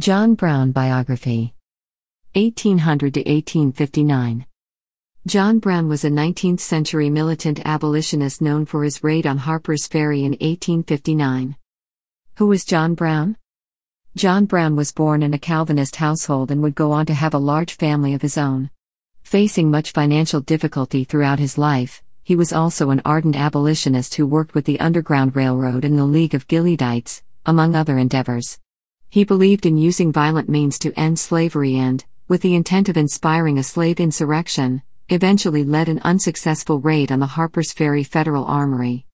John Brown Biography 1800 to 1859 John Brown was a 19th century militant abolitionist known for his raid on Harper's Ferry in 1859. Who was John Brown? John Brown was born in a Calvinist household and would go on to have a large family of his own. Facing much financial difficulty throughout his life, he was also an ardent abolitionist who worked with the Underground Railroad and the League of Gileadites, among other endeavors. He believed in using violent means to end slavery and, with the intent of inspiring a slave insurrection, eventually led an unsuccessful raid on the Harper's Ferry Federal Armory.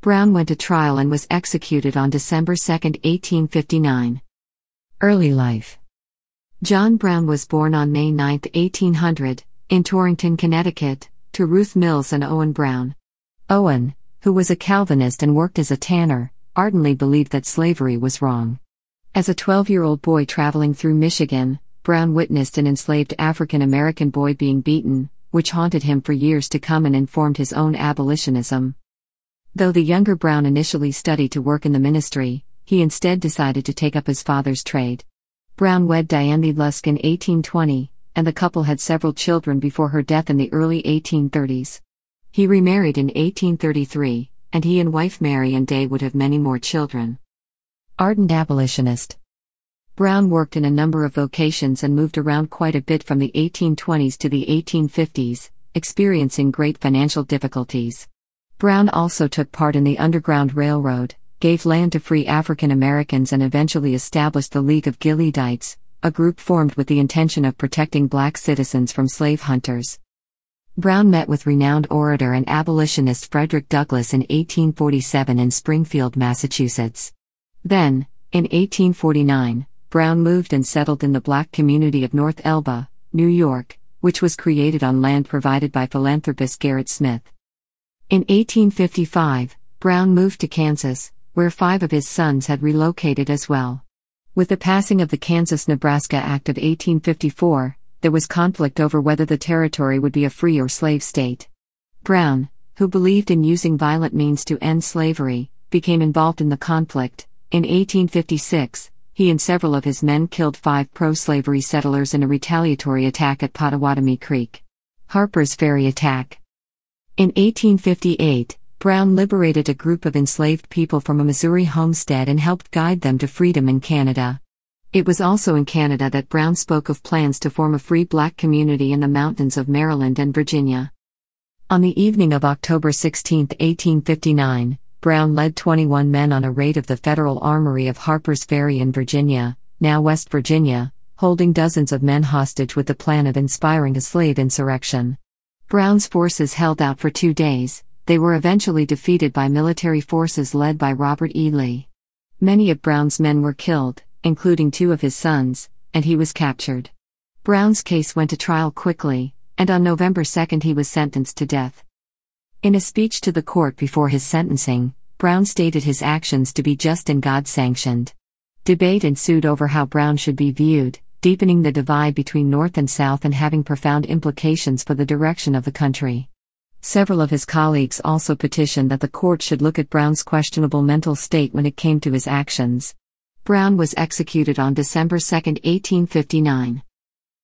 Brown went to trial and was executed on December 2, 1859. Early life John Brown was born on May 9, 1800, in Torrington, Connecticut, to Ruth Mills and Owen Brown. Owen, who was a Calvinist and worked as a tanner, ardently believed that slavery was wrong. As a 12 year old boy traveling through Michigan, Brown witnessed an enslaved African American boy being beaten, which haunted him for years to come and informed his own abolitionism. Though the younger Brown initially studied to work in the ministry, he instead decided to take up his father's trade. Brown wed Diane Lusk in 1820, and the couple had several children before her death in the early 1830s. He remarried in 1833, and he and wife Mary and Day would have many more children. Ardent abolitionist. Brown worked in a number of vocations and moved around quite a bit from the 1820s to the 1850s, experiencing great financial difficulties. Brown also took part in the Underground Railroad, gave land to free African Americans, and eventually established the League of Gileadites, a group formed with the intention of protecting black citizens from slave hunters. Brown met with renowned orator and abolitionist Frederick Douglass in 1847 in Springfield, Massachusetts. Then, in 1849, Brown moved and settled in the black community of North Elba, New York, which was created on land provided by philanthropist Garrett Smith. In 1855, Brown moved to Kansas, where five of his sons had relocated as well. With the passing of the Kansas Nebraska Act of 1854, there was conflict over whether the territory would be a free or slave state. Brown, who believed in using violent means to end slavery, became involved in the conflict, in 1856, he and several of his men killed five pro slavery settlers in a retaliatory attack at Pottawatomie Creek. Harper's Ferry Attack. In 1858, Brown liberated a group of enslaved people from a Missouri homestead and helped guide them to freedom in Canada. It was also in Canada that Brown spoke of plans to form a free black community in the mountains of Maryland and Virginia. On the evening of October 16, 1859, Brown led 21 men on a raid of the federal armory of Harper's Ferry in Virginia, now West Virginia, holding dozens of men hostage with the plan of inspiring a slave insurrection. Brown's forces held out for two days, they were eventually defeated by military forces led by Robert E. Lee. Many of Brown's men were killed, including two of his sons, and he was captured. Brown's case went to trial quickly, and on November 2 he was sentenced to death. In a speech to the court before his sentencing, Brown stated his actions to be just and God sanctioned. Debate ensued over how Brown should be viewed, deepening the divide between North and South and having profound implications for the direction of the country. Several of his colleagues also petitioned that the court should look at Brown's questionable mental state when it came to his actions. Brown was executed on December 2, 1859.